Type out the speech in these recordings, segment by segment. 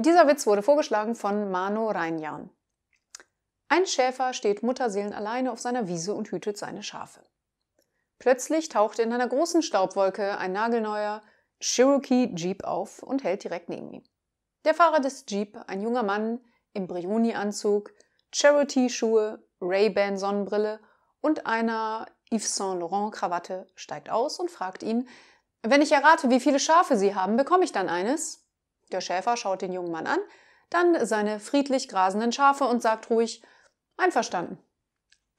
Dieser Witz wurde vorgeschlagen von Mano Reinjan. Ein Schäfer steht mutterseelenalleine auf seiner Wiese und hütet seine Schafe. Plötzlich taucht in einer großen Staubwolke ein nagelneuer Cherokee Jeep auf und hält direkt neben ihm. Der Fahrer des Jeep, ein junger Mann im Brioni-Anzug, Charity-Schuhe, Ray-Ban-Sonnenbrille und einer Yves Saint Laurent-Krawatte, steigt aus und fragt ihn, wenn ich errate, wie viele Schafe Sie haben, bekomme ich dann eines? Der Schäfer schaut den jungen Mann an, dann seine friedlich grasenden Schafe und sagt ruhig Einverstanden.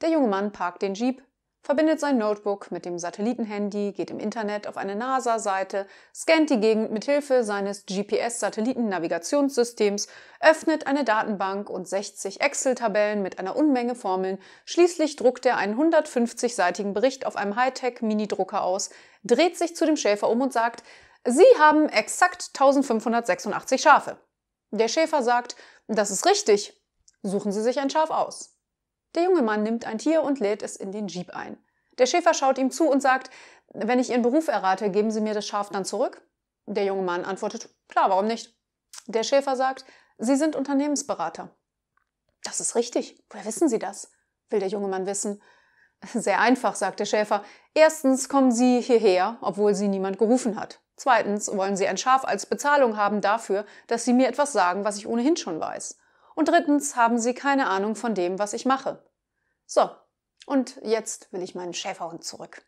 Der junge Mann parkt den Jeep, verbindet sein Notebook mit dem Satellitenhandy, geht im Internet auf eine NASA-Seite, scannt die Gegend mit Hilfe seines GPS-Satellitennavigationssystems, öffnet eine Datenbank und 60 Excel-Tabellen mit einer Unmenge Formeln. Schließlich druckt er einen 150-seitigen Bericht auf einem Hightech-Minidrucker aus, dreht sich zu dem Schäfer um und sagt, Sie haben exakt 1586 Schafe. Der Schäfer sagt, das ist richtig, suchen Sie sich ein Schaf aus. Der junge Mann nimmt ein Tier und lädt es in den Jeep ein. Der Schäfer schaut ihm zu und sagt, wenn ich Ihren Beruf errate, geben Sie mir das Schaf dann zurück? Der junge Mann antwortet, klar, warum nicht? Der Schäfer sagt, Sie sind Unternehmensberater. Das ist richtig. Woher wissen Sie das? will der junge Mann wissen. Sehr einfach, sagt der Schäfer. Erstens kommen Sie hierher, obwohl Sie niemand gerufen hat. Zweitens wollen Sie ein Schaf als Bezahlung haben dafür, dass Sie mir etwas sagen, was ich ohnehin schon weiß. Und drittens haben Sie keine Ahnung von dem, was ich mache. So, und jetzt will ich meinen Schäferhund zurück.